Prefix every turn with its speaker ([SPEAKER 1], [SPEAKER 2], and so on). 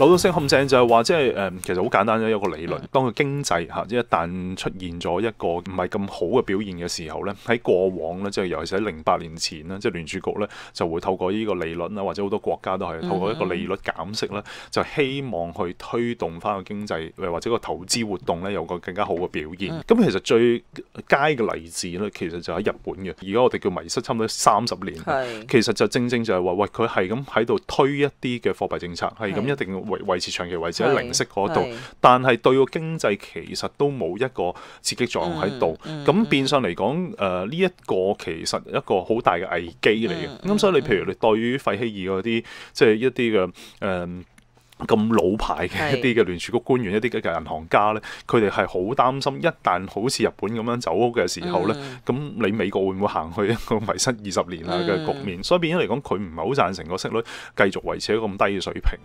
[SPEAKER 1] 老豆聲陷正就係話，即係誒，其實好簡單一個理論。當個經濟嚇一旦出現咗一個唔係咁好嘅表現嘅時候咧，喺過往咧，即係尤其是喺零八年前咧，即係聯儲局咧就會透過呢個利率啦，或者好多國家都係透過一個利率減息咧，就希望去推動翻個經濟，或者個投資活動咧有個更加好嘅表現。咁其實最佳嘅例子咧，其實就喺日本嘅。而家我哋叫迷失差唔多三十年，其實就正正就係話喂，佢係咁喺度推一啲嘅貨幣政策，係咁一定。維維持長期維持喺零息嗰度，但係對個經濟其實都冇一個刺激作用喺度。咁變相嚟講，誒呢一個其實一個好大嘅危機嚟嘅。咁所以你譬如你對於費希爾嗰啲，即係一啲嘅誒咁老牌嘅一啲嘅聯儲局官員、一啲嘅銀行家咧，佢哋係好擔心，一旦好似日本咁樣走嘅時候咧，咁你美國會唔會行去一個迷失二十年啊嘅局面？所以變咗嚟講，佢唔係好贊成個息率繼續維持一個咁低嘅水平。